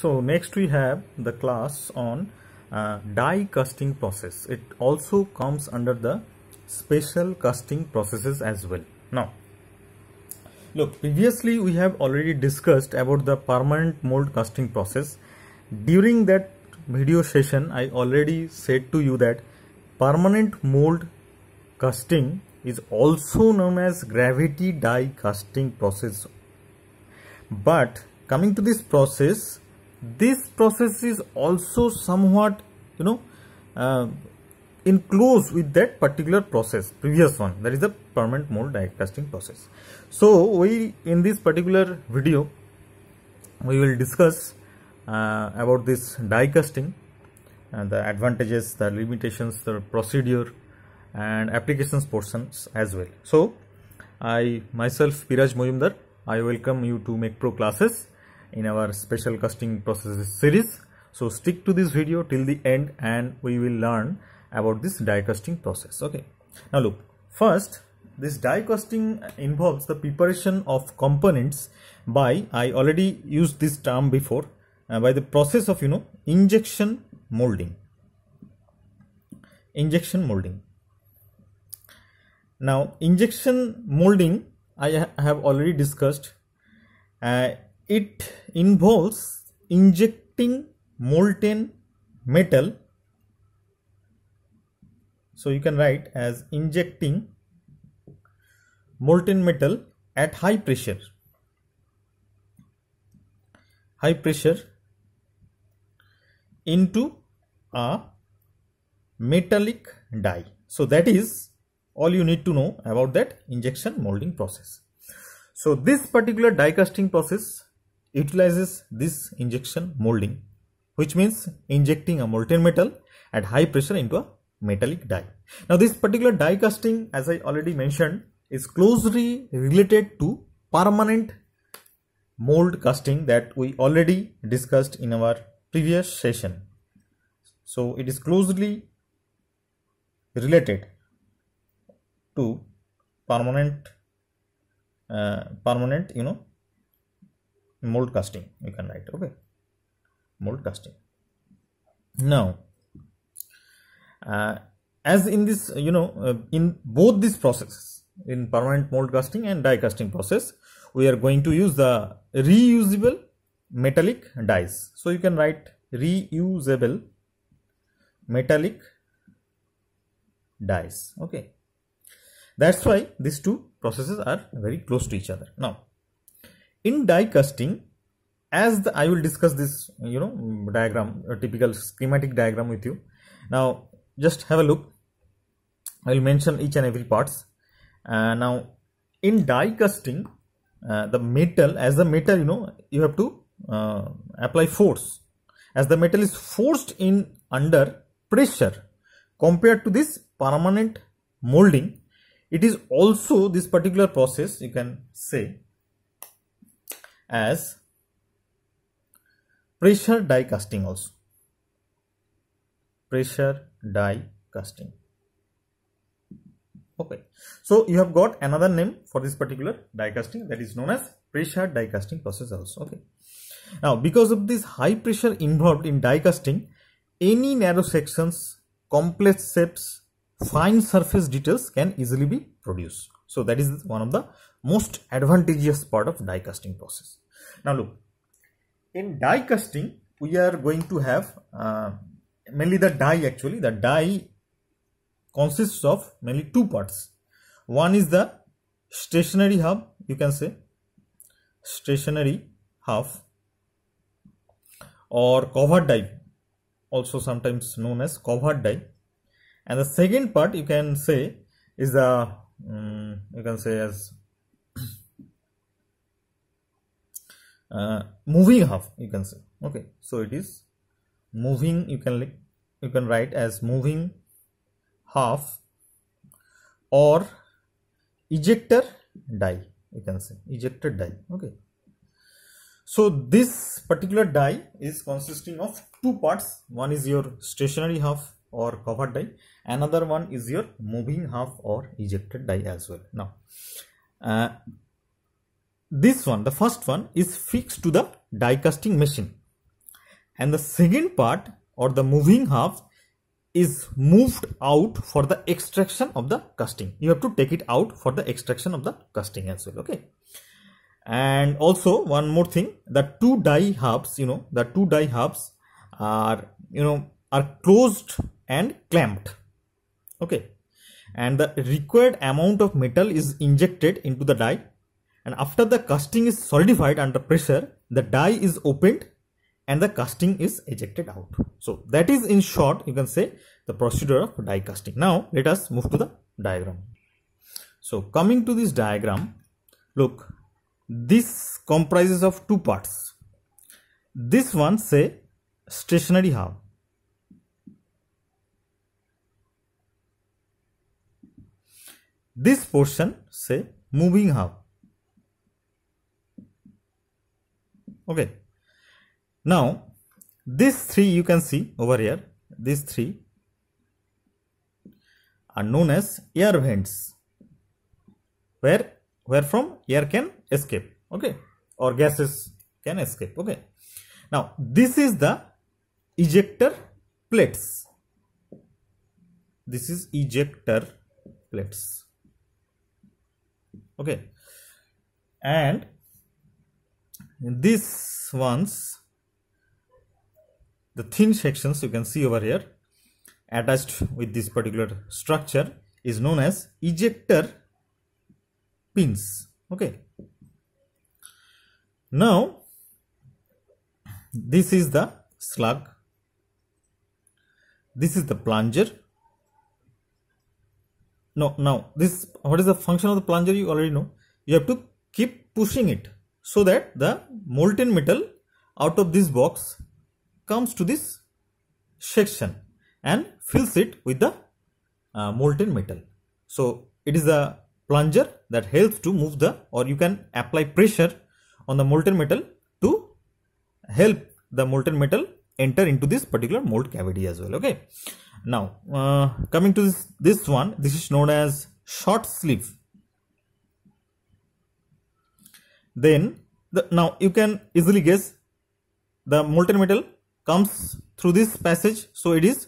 So next we have the class on uh, die casting process. It also comes under the special casting processes as well. Now look previously we have already discussed about the permanent mold casting process. During that video session I already said to you that permanent mold casting is also known as gravity die casting process. But coming to this process this process is also somewhat you know uh, enclosed with that particular process previous one that is the permanent mold die casting process so we in this particular video we will discuss uh, about this die casting and uh, the advantages the limitations the procedure and applications portions as well so i myself piraj mojumdar i welcome you to make pro classes in our special casting processes series so stick to this video till the end and we will learn about this die casting process okay now look first this die casting involves the preparation of components by i already used this term before uh, by the process of you know injection molding injection molding now injection molding i ha have already discussed uh, it involves injecting molten metal. So you can write as injecting molten metal at high pressure. High pressure into a metallic die. So that is all you need to know about that injection molding process. So this particular die casting process utilizes this injection molding which means injecting a molten metal at high pressure into a metallic die. Now this particular die casting as I already mentioned is closely related to permanent mold casting that we already discussed in our previous session. So it is closely related to permanent uh, permanent you know mold casting you can write okay mold casting now uh, as in this you know uh, in both these processes in permanent mold casting and die casting process we are going to use the reusable metallic dies so you can write reusable metallic dies okay that's why these two processes are very close to each other now in die casting as the, I will discuss this you know diagram a typical schematic diagram with you now just have a look I will mention each and every parts uh, now in die casting uh, the metal as the metal you know you have to uh, apply force as the metal is forced in under pressure compared to this permanent molding it is also this particular process you can say as pressure die casting also pressure die casting okay so you have got another name for this particular die casting that is known as pressure die casting process also okay now because of this high pressure involved in die casting any narrow sections complex shapes fine surface details can easily be produced so that is one of the most advantageous part of die casting process. Now look, in die casting, we are going to have uh, mainly the die actually, the die consists of mainly two parts. One is the stationary hub, you can say stationary half or covered die also sometimes known as covered die and the second part you can say is the um, mm, you can say as uh, moving half you can say okay so it is moving you can you can write as moving half or ejector die you can say ejector die okay so this particular die is consisting of two parts one is your stationary half or cover die another one is your moving half or ejected die as well now uh, this one the first one is fixed to the die casting machine and the second part or the moving half is moved out for the extraction of the casting you have to take it out for the extraction of the casting as well okay and also one more thing the two die halves, you know the two die halves are you know are closed and clamped okay and the required amount of metal is injected into the die and after the casting is solidified under pressure the die is opened and the casting is ejected out so that is in short you can say the procedure of die casting now let us move to the diagram so coming to this diagram look this comprises of two parts this one say stationary hub this portion say moving how okay now these three you can see over here these three are known as air vents where where from air can escape okay or gases can escape okay now this is the ejector plates this is ejector plates okay and these ones the thin sections you can see over here attached with this particular structure is known as ejector pins okay now this is the slug this is the plunger no now this what is the function of the plunger you already know you have to keep pushing it so that the molten metal out of this box comes to this section and fills it with the uh, molten metal so it is the plunger that helps to move the or you can apply pressure on the molten metal to help the molten metal enter into this particular mold cavity as well okay now uh, coming to this this one this is known as short sleeve then the, now you can easily guess the molten metal comes through this passage so it is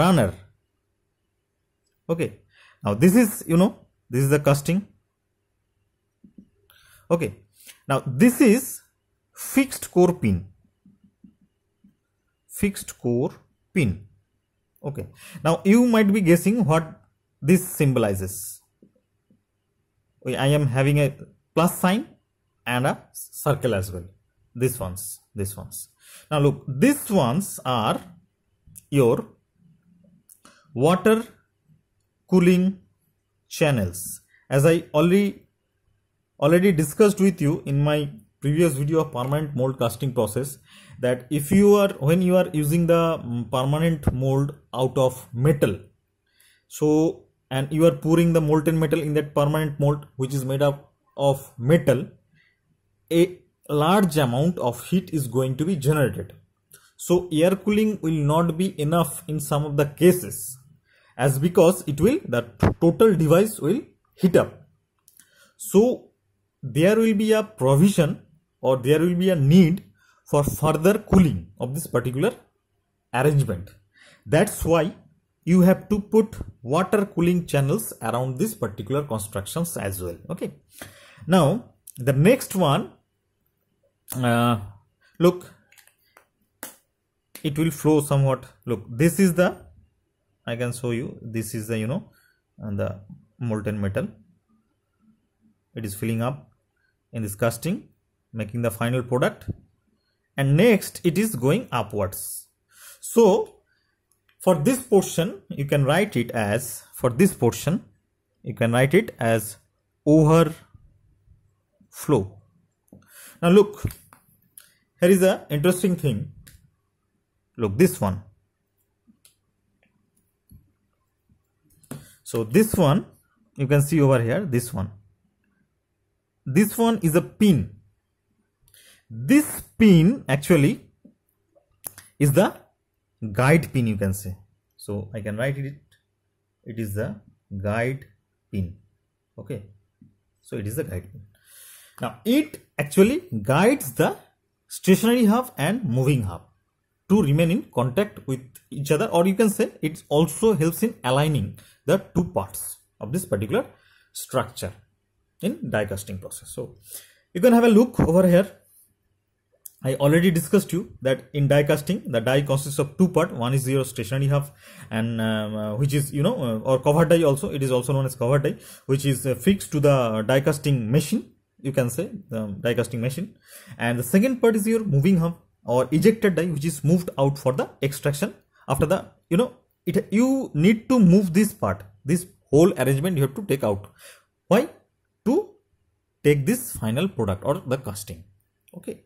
runner okay now this is you know this is the casting okay now this is fixed core pin fixed core pin okay now you might be guessing what this symbolizes i am having a plus sign and a circle as well this ones this ones now look these ones are your water cooling channels as i already already discussed with you in my previous video of permanent mold casting process that if you are when you are using the mm, permanent mold out of metal so and you are pouring the molten metal in that permanent mold which is made up of metal a large amount of heat is going to be generated so air cooling will not be enough in some of the cases as because it will the total device will heat up so there will be a provision or there will be a need for further cooling of this particular arrangement. That's why you have to put water cooling channels around this particular constructions as well. Okay. Now, the next one, uh, look, it will flow somewhat. Look, this is the, I can show you, this is the, you know, and the molten metal. It is filling up in this casting, making the final product and next it is going upwards. So for this portion you can write it as for this portion you can write it as overflow. Now look here is a interesting thing look this one so this one you can see over here this one this one is a pin this pin actually is the guide pin you can say. So I can write it, it is the guide pin. Okay. So it is the guide pin. Now it actually guides the stationary hub and moving hub to remain in contact with each other or you can say it also helps in aligning the two parts of this particular structure in die casting process. So you can have a look over here I already discussed you that in die casting the die consists of two part one is your stationary half and um, uh, which is you know uh, or cover die also it is also known as cover die which is uh, fixed to the die casting machine you can say the die casting machine and the second part is your moving half or ejected die which is moved out for the extraction after the you know it you need to move this part this whole arrangement you have to take out why to take this final product or the casting okay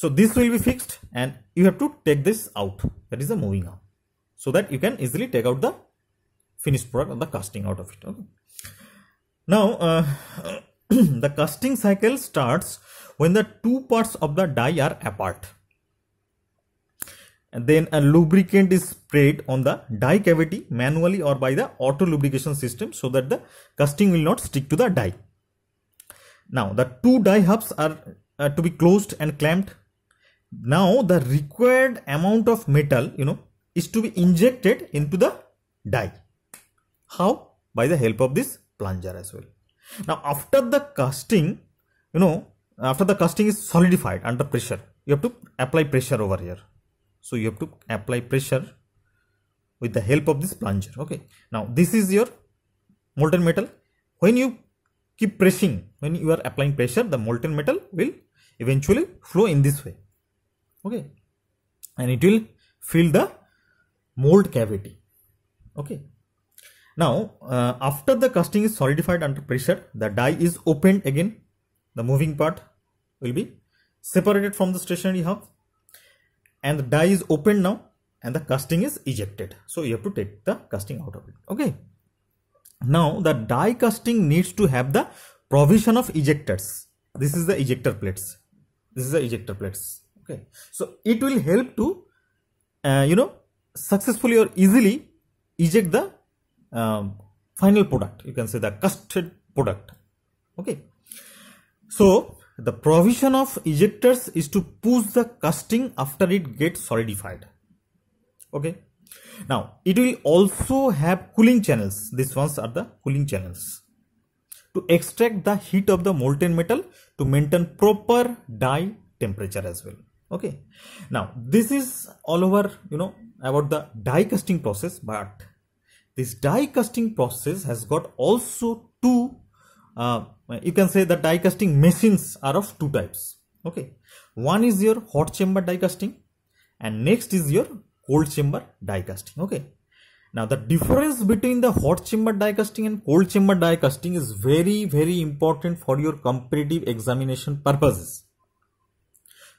so this will be fixed and you have to take this out that is the moving arm so that you can easily take out the finished product or the casting out of it okay now uh, the casting cycle starts when the two parts of the die are apart and then a lubricant is sprayed on the die cavity manually or by the auto lubrication system so that the casting will not stick to the die now the two die hubs are uh, to be closed and clamped now the required amount of metal you know is to be injected into the die how by the help of this plunger as well now after the casting you know after the casting is solidified under pressure you have to apply pressure over here so you have to apply pressure with the help of this plunger okay now this is your molten metal when you keep pressing when you are applying pressure the molten metal will eventually flow in this way okay and it will fill the mold cavity okay now uh, after the casting is solidified under pressure the die is opened again the moving part will be separated from the stationary hub and the die is opened now and the casting is ejected so you have to take the casting out of it okay now the die casting needs to have the provision of ejectors this is the ejector plates this is the ejector plates okay so it will help to uh, you know successfully or easily eject the um, final product you can say the custard product okay so the provision of ejectors is to push the casting after it gets solidified okay now it will also have cooling channels these ones are the cooling channels to extract the heat of the molten metal to maintain proper die temperature as well okay now this is all over you know about the die casting process but this die casting process has got also two uh, you can say the die casting machines are of two types okay one is your hot chamber die casting and next is your cold chamber die casting okay now the difference between the hot chamber die casting and cold chamber die casting is very very important for your competitive examination purposes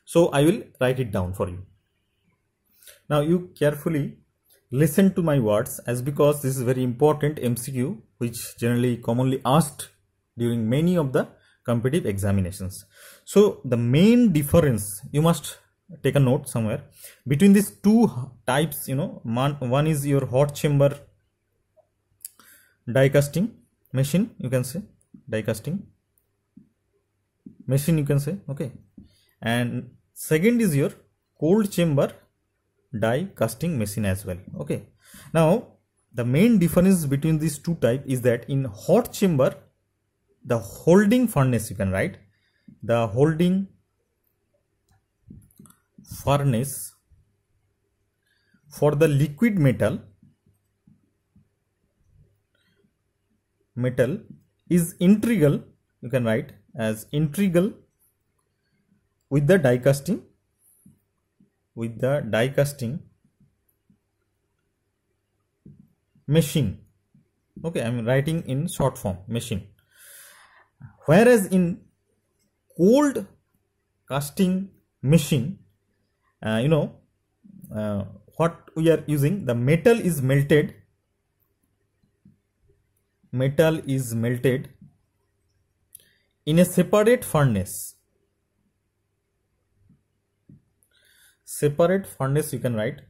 so I will write it down for you. Now you carefully listen to my words as because this is very important MCQ which generally commonly asked during many of the competitive examinations. So the main difference you must take a note somewhere between these two types you know one is your hot chamber die casting machine you can say die casting machine you can say okay and second is your cold chamber die casting machine as well okay now the main difference between these two type is that in hot chamber the holding furnace you can write the holding furnace for the liquid metal metal is integral you can write as integral with the die casting with the die casting machine okay i'm writing in short form machine whereas in cold casting machine uh, you know uh, what we are using the metal is melted metal is melted in a separate furnace separate furnace you can write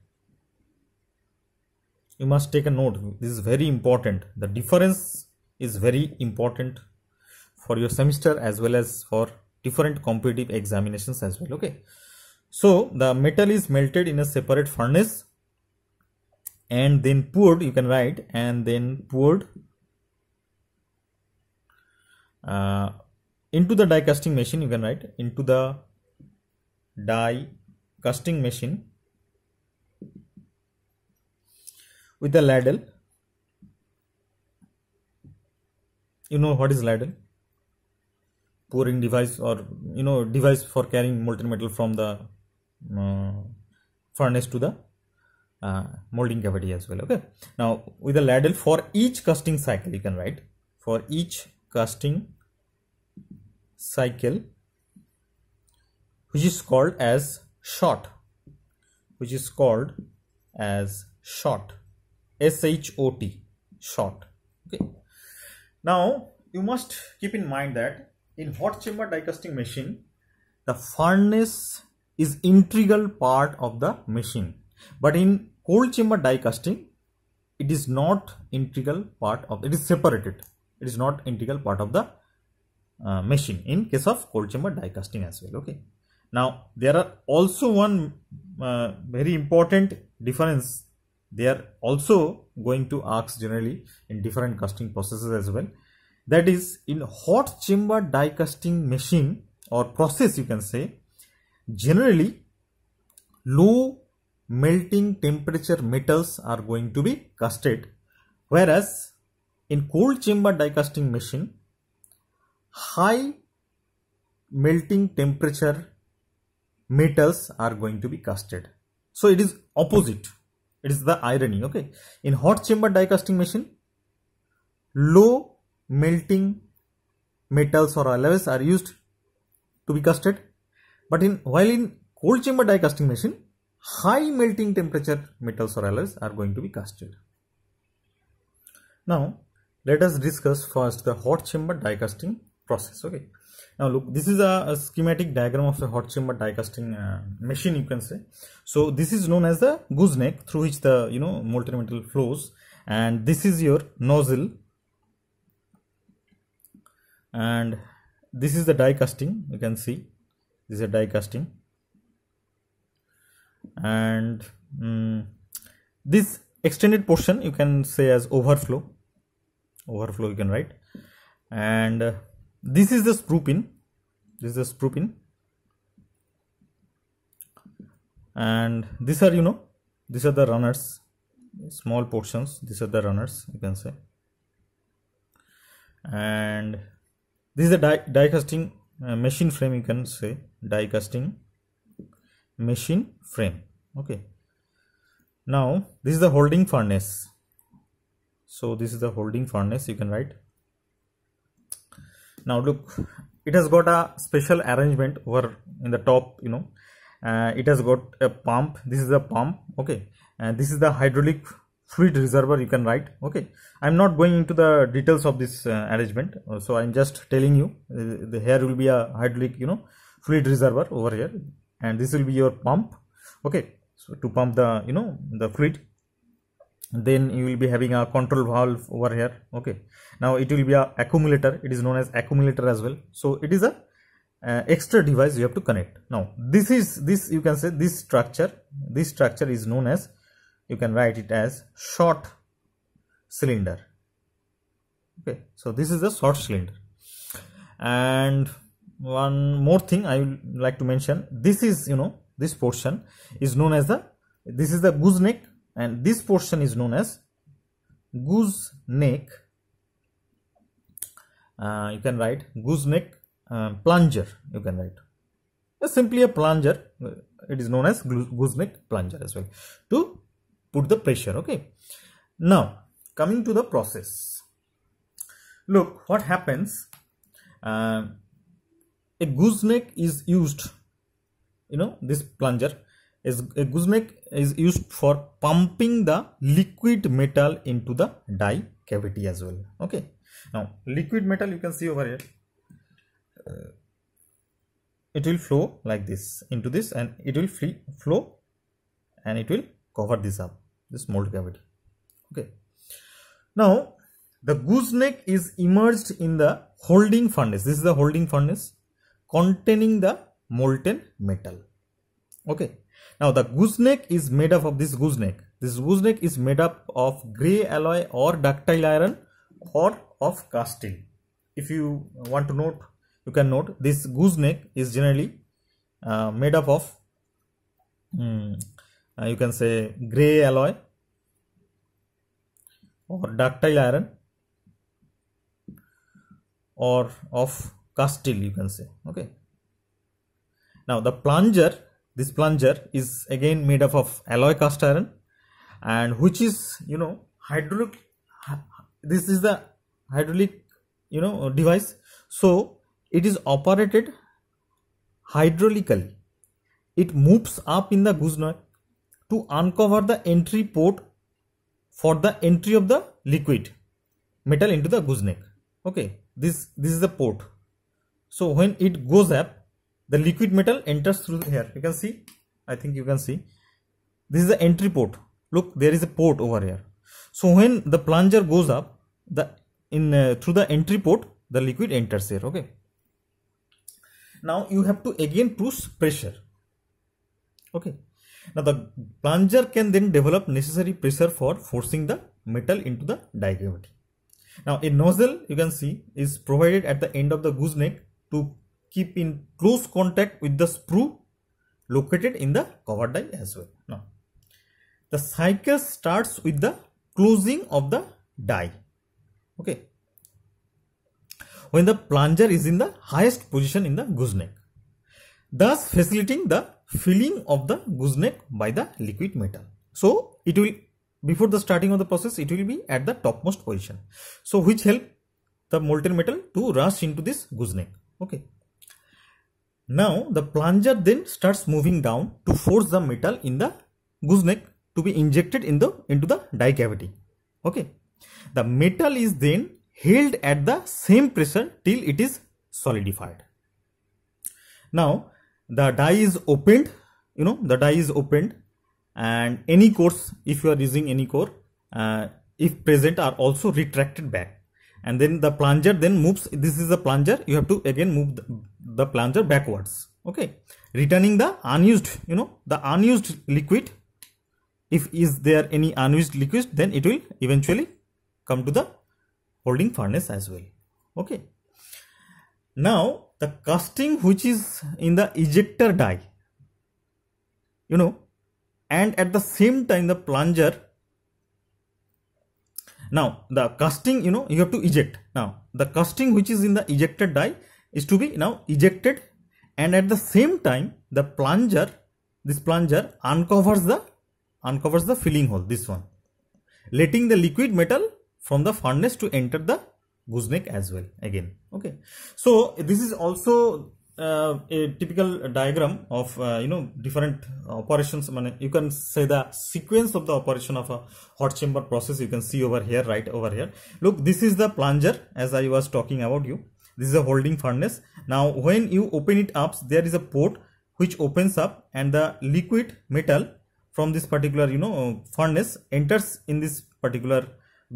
you must take a note this is very important the difference is very important for your semester as well as for different competitive examinations as well okay so the metal is melted in a separate furnace and then poured you can write and then poured uh, into the die casting machine you can write into the die casting machine with a ladle you know what is ladle pouring device or you know device for carrying molten metal from the uh, furnace to the uh, molding cavity as well okay now with a ladle for each casting cycle you can write for each casting cycle which is called as shot which is called as shot s h o t shot okay now you must keep in mind that in hot chamber die casting machine the furnace is integral part of the machine but in cold chamber die casting it is not integral part of it is separated it is not integral part of the uh, machine in case of cold chamber die casting as well okay now, there are also one uh, very important difference. They are also going to ask generally in different casting processes as well. That is in hot chamber die casting machine or process you can say, generally low melting temperature metals are going to be casted. Whereas in cold chamber die casting machine, high melting temperature metals are going to be casted. So it is opposite. It is the irony. Okay. In hot chamber die casting machine, low melting metals or alloys are used to be casted. But in while in cold chamber die casting machine, high melting temperature metals or alloys are going to be casted. Now let us discuss first the hot chamber die casting process. Okay now look this is a, a schematic diagram of a hot chamber die casting uh, machine you can say so this is known as the gooseneck through which the you know molten metal flows and this is your nozzle and this is the die casting you can see this is a die casting and um, this extended portion you can say as overflow overflow you can write and uh, this is the screw pin this is the screw pin and these are you know these are the runners small portions these are the runners you can say and this is the die, die casting uh, machine frame you can say die casting machine frame okay now this is the holding furnace so this is the holding furnace you can write now look it has got a special arrangement over in the top you know uh, it has got a pump this is a pump okay and this is the hydraulic fluid reservoir you can write okay i'm not going into the details of this uh, arrangement uh, so i'm just telling you uh, the here will be a hydraulic you know fluid reservoir over here and this will be your pump okay so to pump the you know the fluid then you will be having a control valve over here okay now it will be a accumulator it is known as accumulator as well so it is a uh, extra device you have to connect now this is this you can say this structure this structure is known as you can write it as short cylinder okay so this is the short cylinder and one more thing i would like to mention this is you know this portion is known as the this is the gooseneck and this portion is known as goose neck uh, you can write goose neck uh, plunger you can write it's simply a plunger it is known as goose neck plunger as well to put the pressure okay now coming to the process look what happens uh, a gooseneck is used you know this plunger is a gooseneck is used for pumping the liquid metal into the die cavity as well okay now liquid metal you can see over here uh, it will flow like this into this and it will flow and it will cover this up this mold cavity okay now the gooseneck is immersed in the holding furnace this is the holding furnace containing the molten metal okay now the gooseneck is made up of this gooseneck. This gooseneck is made up of gray alloy or ductile iron or of cast steel. If you want to note, you can note this gooseneck is generally uh, made up of um, uh, you can say gray alloy or ductile iron or of cast steel you can say okay now the plunger this plunger is again made up of alloy cast iron and which is you know hydraulic this is the hydraulic you know device so it is operated hydraulically it moves up in the gooseneck to uncover the entry port for the entry of the liquid metal into the gooseneck okay this this is the port so when it goes up the liquid metal enters through here you can see i think you can see this is the entry port look there is a port over here so when the plunger goes up the in uh, through the entry port the liquid enters here okay now you have to again push pressure okay now the plunger can then develop necessary pressure for forcing the metal into the cavity. now a nozzle you can see is provided at the end of the gooseneck to keep in close contact with the sprue located in the cover die as well. Now, the cycle starts with the closing of the die. Okay. When the plunger is in the highest position in the gooseneck, thus facilitating the filling of the gooseneck by the liquid metal. So it will before the starting of the process it will be at the topmost position so which help the molten metal to rush into this gooseneck okay now the plunger then starts moving down to force the metal in the gooseneck to be injected in the, into the die cavity. Okay. The metal is then held at the same pressure till it is solidified. Now the die is opened, you know, the die is opened and any cores, if you are using any core, uh, if present are also retracted back and then the plunger then moves this is the plunger you have to again move the, the plunger backwards okay returning the unused you know the unused liquid if is there any unused liquid then it will eventually come to the holding furnace as well okay now the casting which is in the ejector die you know and at the same time the plunger now the casting, you know, you have to eject. Now the casting which is in the ejected die is to be now ejected and at the same time the plunger, this plunger uncovers the, uncovers the filling hole, this one, letting the liquid metal from the furnace to enter the gooseneck as well again. Okay. So this is also uh, a typical diagram of uh, you know different operations I mean, you can say the sequence of the operation of a hot chamber process you can see over here right over here look this is the plunger as i was talking about you this is a holding furnace now when you open it up there is a port which opens up and the liquid metal from this particular you know furnace enters in this particular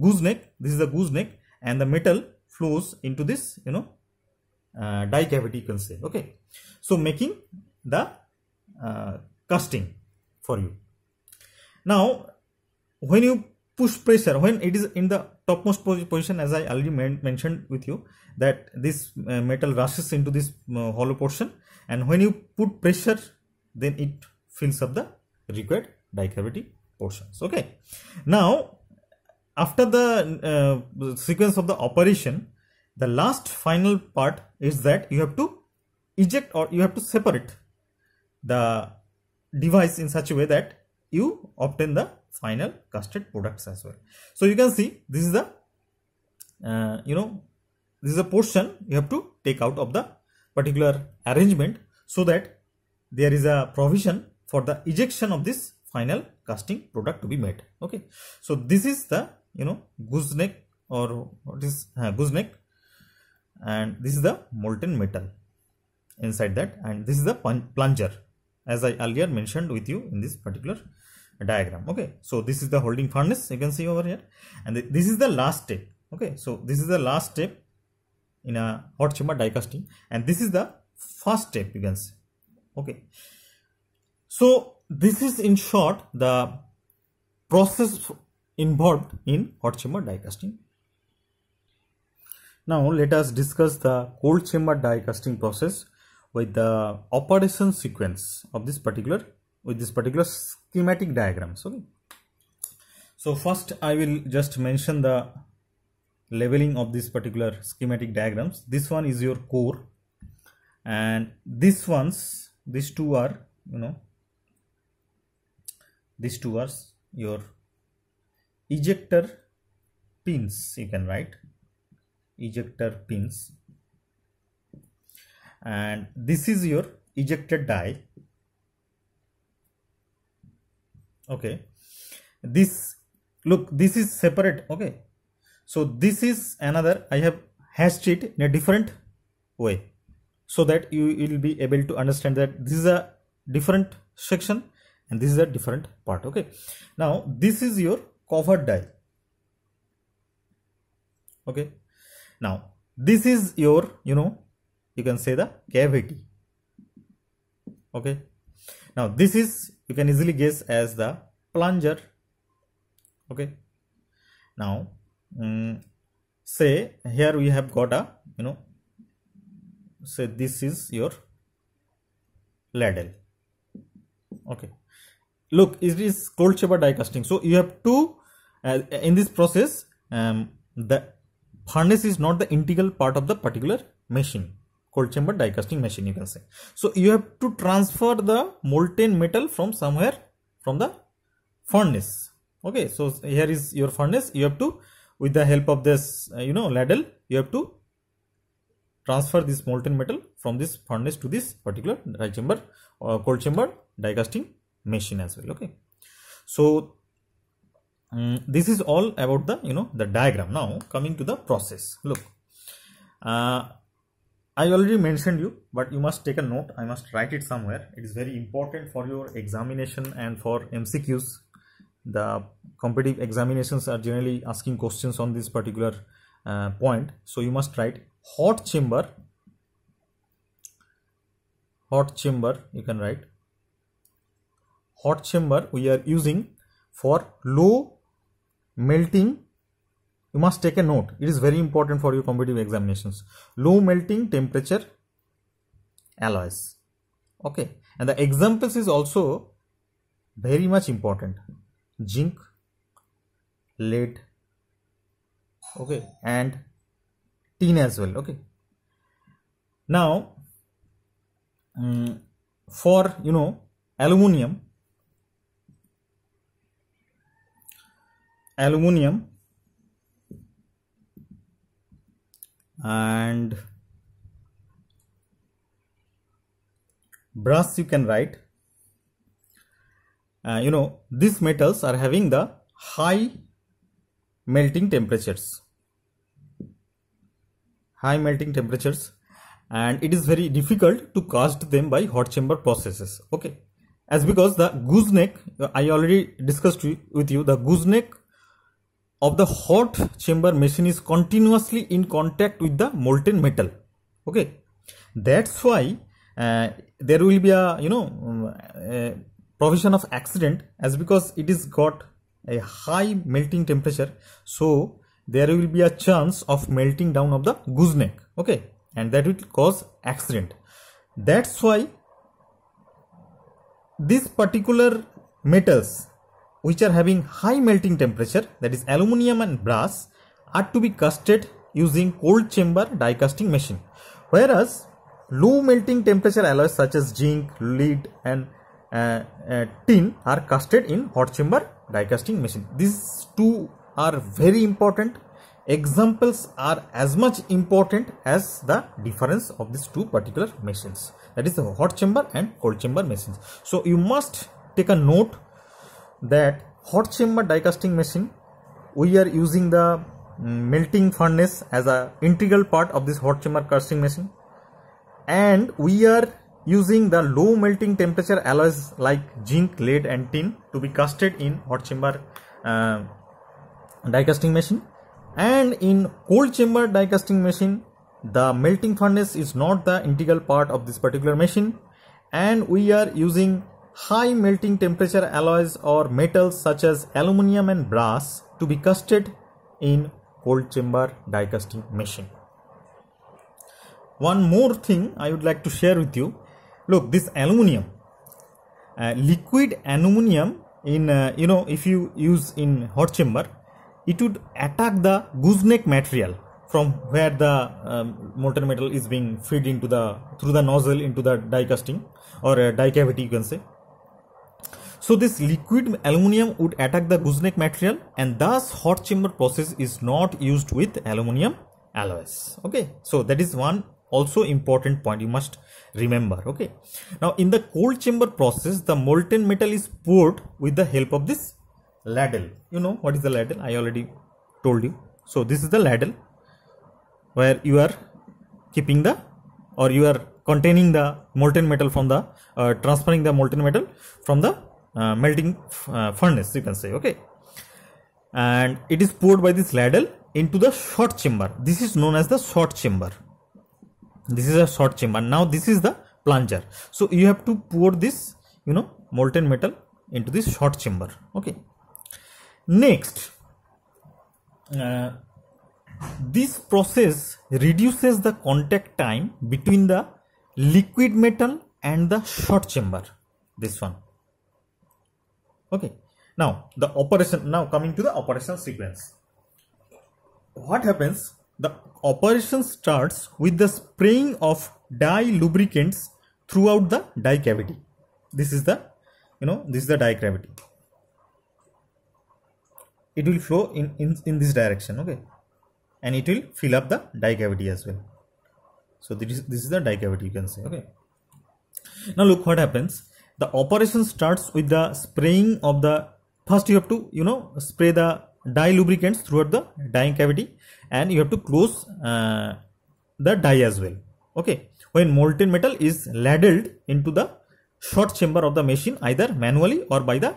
gooseneck this is a gooseneck and the metal flows into this you know uh, die cavity you can say okay so making the uh, casting for you now when you push pressure when it is in the topmost position as i already mentioned with you that this uh, metal rushes into this uh, hollow portion and when you put pressure then it fills up the required die cavity portions okay now after the uh, sequence of the operation the last final part is that you have to eject or you have to separate the device in such a way that you obtain the final casted products as well. So you can see this is the uh, you know this is a portion you have to take out of the particular arrangement so that there is a provision for the ejection of this final casting product to be made okay so this is the you know gooseneck or what is uh, gooseneck and this is the molten metal inside that and this is the plunger as I earlier mentioned with you in this particular diagram okay so this is the holding furnace you can see over here and th this is the last step okay so this is the last step in a hot chamber die casting and this is the first step you can see okay so this is in short the process involved in hot chamber die casting now let us discuss the cold chamber die casting process with the operation sequence of this particular with this particular schematic diagrams. Okay. So first I will just mention the leveling of this particular schematic diagrams. This one is your core and this ones these two are you know these two are your ejector pins you can write ejector pins and this is your ejected die okay this look this is separate okay so this is another i have hashed it in a different way so that you will be able to understand that this is a different section and this is a different part okay now this is your covered die okay now, this is your, you know, you can say the cavity. Okay. Now, this is, you can easily guess as the plunger. Okay. Now, um, say here we have got a, you know, say this is your ladle. Okay. Look, it is cold chamber die casting. So, you have two, uh, in this process, um, the furnace is not the integral part of the particular machine cold chamber die casting machine you can say so you have to transfer the molten metal from somewhere from the furnace okay so here is your furnace you have to with the help of this uh, you know ladle you have to transfer this molten metal from this furnace to this particular die chamber or uh, cold chamber die casting machine as well okay so um, this is all about the you know the diagram now coming to the process look uh, I already mentioned you but you must take a note I must write it somewhere it is very important for your examination and for MCQs the competitive examinations are generally asking questions on this particular uh, point so you must write hot chamber hot chamber you can write hot chamber we are using for low melting you must take a note it is very important for your competitive examinations low melting temperature alloys okay and the examples is also very much important zinc lead okay and tin as well okay now um, for you know aluminium aluminium and brass you can write uh, you know these metals are having the high melting temperatures high melting temperatures and it is very difficult to cast them by hot chamber processes okay as because the gooseneck uh, i already discussed with you the gooseneck of the hot chamber machine is continuously in contact with the molten metal okay that's why uh, there will be a you know um, a provision of accident as because it is got a high melting temperature so there will be a chance of melting down of the gooseneck okay and that will cause accident that's why these particular metals which are having high melting temperature that is aluminum and brass are to be casted using cold chamber die casting machine whereas low melting temperature alloys such as zinc lead and uh, uh, tin are casted in hot chamber die casting machine these two are very important examples are as much important as the difference of these two particular machines that is the hot chamber and cold chamber machines so you must take a note that hot chamber die casting machine we are using the mm, melting furnace as a integral part of this hot chamber casting machine and we are using the low melting temperature alloys like zinc lead and tin to be casted in hot chamber uh, die casting machine and in cold chamber die casting machine the melting furnace is not the integral part of this particular machine and we are using high melting temperature alloys or metals such as aluminum and brass to be casted in cold chamber die casting machine. One more thing I would like to share with you. Look, this aluminum, uh, liquid aluminum in uh, you know if you use in hot chamber, it would attack the gooseneck material from where the um, molten metal is being fed into the through the nozzle into the die casting or die cavity you can say so this liquid aluminium would attack the gooseneck material and thus hot chamber process is not used with aluminium alloys. Okay, so that is one also important point you must remember. Okay, now in the cold chamber process, the molten metal is poured with the help of this ladle. You know what is the ladle? I already told you. So this is the ladle where you are keeping the or you are containing the molten metal from the uh, transferring the molten metal from the uh, melting uh, furnace you can say okay and it is poured by this ladle into the short chamber this is known as the short chamber this is a short chamber now this is the plunger so you have to pour this you know molten metal into this short chamber okay next uh, this process reduces the contact time between the liquid metal and the short chamber this one okay now the operation now coming to the operation sequence what happens the operation starts with the spraying of dye lubricants throughout the dye cavity this is the you know this is the dye cavity it will flow in in, in this direction okay and it will fill up the dye cavity as well so this is this is the dye cavity you can say okay now look what happens the operation starts with the spraying of the first you have to you know spray the dye lubricants throughout the dyeing cavity and you have to close uh, the dye as well okay when molten metal is ladled into the short chamber of the machine either manually or by the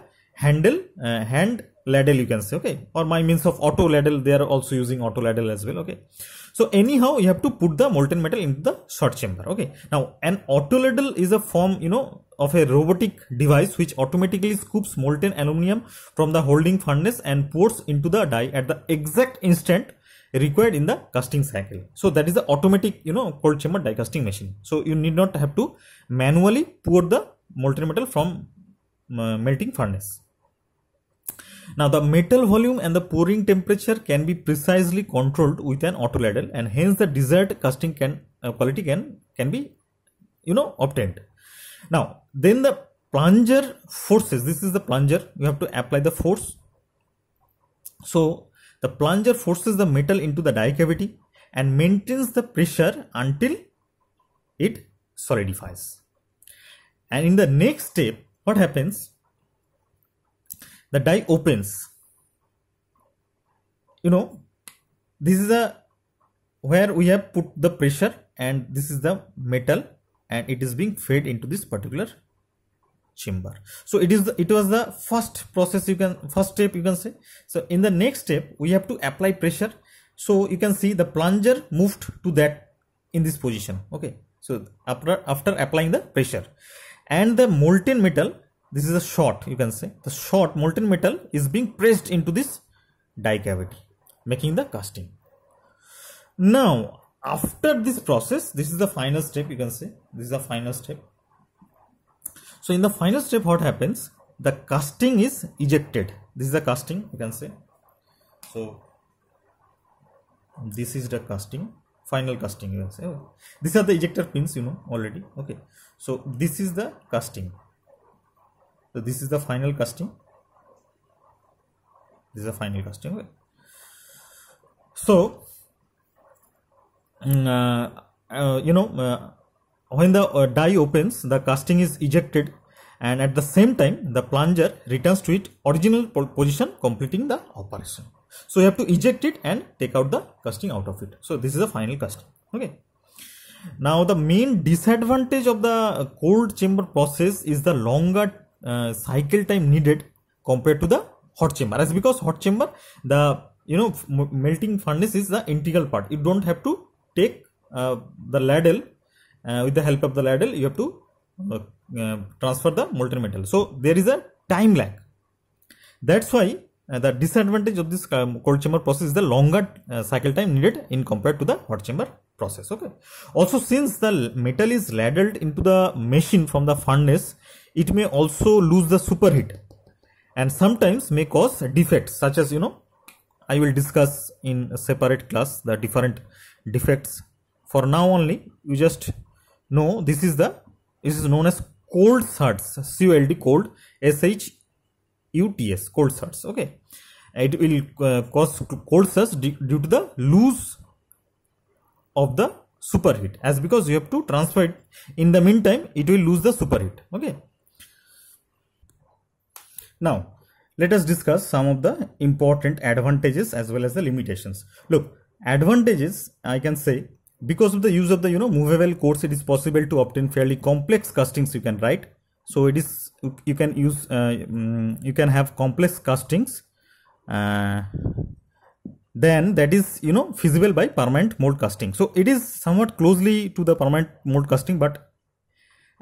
handle uh, hand ladle you can say okay or by means of auto ladle they are also using auto ladle as well okay so anyhow you have to put the molten metal into the short chamber okay now an auto ladle is a form you know of a robotic device which automatically scoops molten aluminum from the holding furnace and pours into the die at the exact instant required in the casting cycle so that is the automatic you know cold chamber die casting machine so you need not have to manually pour the molten metal from uh, melting furnace now the metal volume and the pouring temperature can be precisely controlled with an auto ladle and hence the desired casting can uh, quality can can be you know obtained now then the plunger forces this is the plunger you have to apply the force so the plunger forces the metal into the die cavity and maintains the pressure until it solidifies and in the next step what happens the die opens you know this is a where we have put the pressure and this is the metal and it is being fed into this particular chamber so it is the, it was the first process you can first step you can say so in the next step we have to apply pressure so you can see the plunger moved to that in this position okay so after after applying the pressure and the molten metal this is a shot you can say the shot molten metal is being pressed into this die cavity making the casting now after this process this is the final step you can say this is the final step so in the final step, what happens? The casting is ejected. This is the casting, you can say. So this is the casting, final casting, you can say. These are the ejector pins, you know, already. Okay. So this is the casting. So this is the final casting. This is the final casting. Okay. So, mm, uh, uh, you know, uh, when the uh, die opens, the casting is ejected and at the same time the plunger returns to its original position completing the operation. So you have to eject it and take out the casting out of it. So this is the final casting. Okay. Now the main disadvantage of the uh, cold chamber process is the longer uh, cycle time needed compared to the hot chamber as because hot chamber the you know melting furnace is the integral part you don't have to take uh, the ladle uh, with the help of the ladle you have to uh, uh, transfer the molten metal so there is a time lag that's why uh, the disadvantage of this um, cold chamber process is the longer uh, cycle time needed in compared to the hot chamber process okay also since the metal is ladled into the machine from the furnace it may also lose the superheat and sometimes may cause defects such as you know I will discuss in a separate class the different defects. For now only, you just no this is the this is known as cold shirts cold cold sh uts cold shirts okay it will uh, cause cold shirts due to the loose of the superheat as because you have to transfer it in the meantime it will lose the superheat okay now let us discuss some of the important advantages as well as the limitations look advantages i can say because of the use of the you know movable cores, it is possible to obtain fairly complex castings you can write. So it is you can use uh, mm, you can have complex castings. Uh, then that is you know feasible by permanent mold casting. So it is somewhat closely to the permanent mold casting, but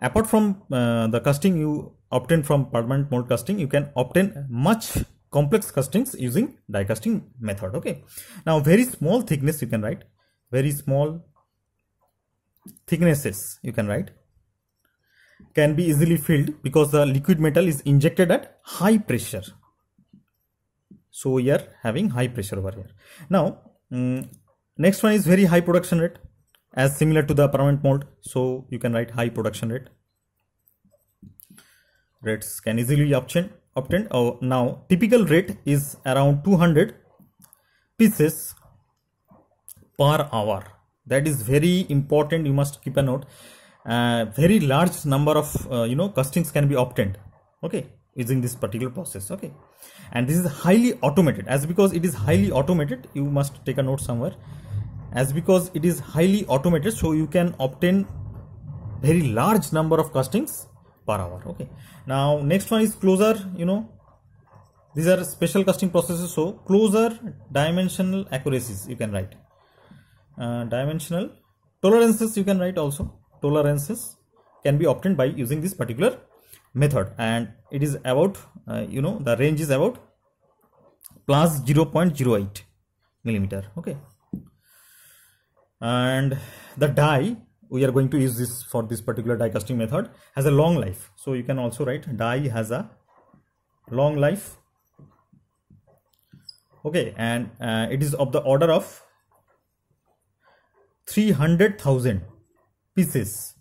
apart from uh, the casting you obtain from permanent mold casting, you can obtain much complex castings using die casting method. Okay, now very small thickness you can write very small thicknesses you can write can be easily filled because the liquid metal is injected at high pressure so we are having high pressure over here now um, next one is very high production rate as similar to the permanent mold so you can write high production rate rates can easily obtain obtained oh, now typical rate is around 200 pieces per hour that is very important you must keep a note uh, very large number of uh, you know castings can be obtained okay using this particular process okay and this is highly automated as because it is highly automated you must take a note somewhere as because it is highly automated so you can obtain very large number of castings per hour okay now next one is closer you know these are special casting processes so closer dimensional accuracies you can write uh, dimensional tolerances you can write also tolerances can be obtained by using this particular method and it is about uh, you know the range is about plus 0.08 millimeter okay and the die we are going to use this for this particular die casting method has a long life so you can also write die has a long life okay and uh, it is of the order of 300,000 pieces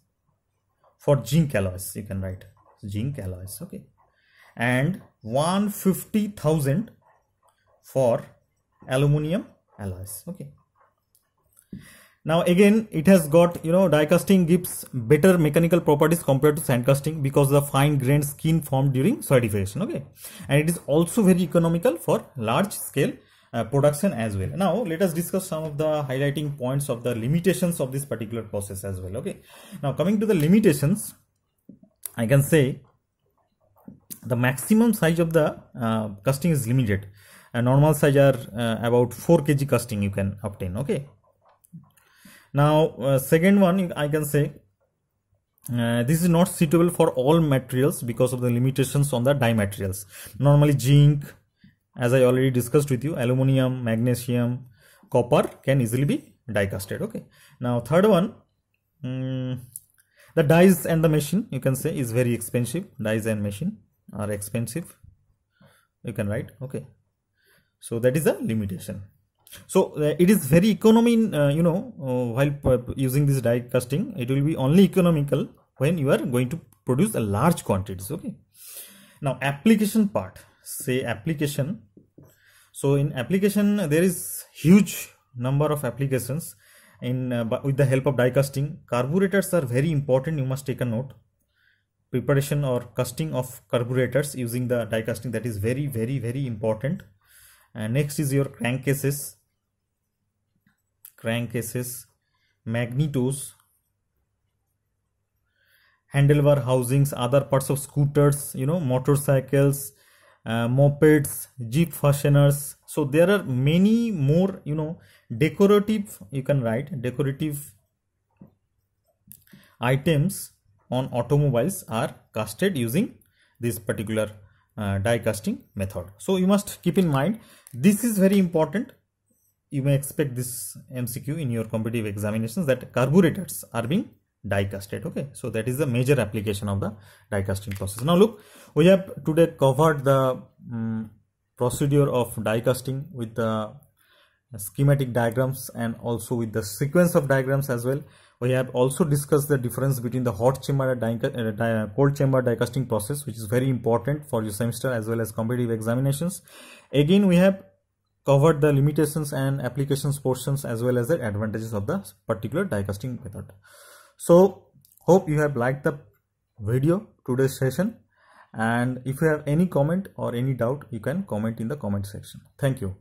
for zinc alloys. You can write zinc alloys, okay, and 150,000 for aluminium alloys, okay. Now again, it has got, you know, die casting gives better mechanical properties compared to sand casting because the fine grained skin formed during solidification. Okay. And it is also very economical for large scale uh, production as well. Now let us discuss some of the highlighting points of the limitations of this particular process as well. Okay. Now coming to the limitations, I can say the maximum size of the uh, casting is limited. A normal size are uh, about 4 kg casting you can obtain. Okay. Now uh, second one I can say uh, this is not suitable for all materials because of the limitations on the die materials normally zinc as I already discussed with you, aluminium, magnesium, copper can easily be die casted. Okay. Now third one, um, the dies and the machine you can say is very expensive. Dies and machine are expensive. You can write. Okay. So that is a limitation. So uh, it is very economy. In, uh, you know, uh, while using this die casting, it will be only economical when you are going to produce a large quantities. Okay. Now application part say application so in application there is huge number of applications in uh, with the help of die casting carburetors are very important you must take a note preparation or casting of carburetors using the die casting that is very very very important and next is your crankcases crankcases magnetos handlebar housings other parts of scooters you know motorcycles uh, mopeds jeep fasteners so there are many more you know decorative you can write decorative items on automobiles are casted using this particular uh, die casting method so you must keep in mind this is very important you may expect this mcq in your competitive examinations that carburetors are being die casted okay so that is the major application of the die casting process now look we have today covered the um, procedure of die casting with the schematic diagrams and also with the sequence of diagrams as well we have also discussed the difference between the hot chamber and uh, uh, cold chamber die casting process which is very important for your semester as well as competitive examinations again we have covered the limitations and applications portions as well as the advantages of the particular die casting method so hope you have liked the video today's session and if you have any comment or any doubt you can comment in the comment section thank you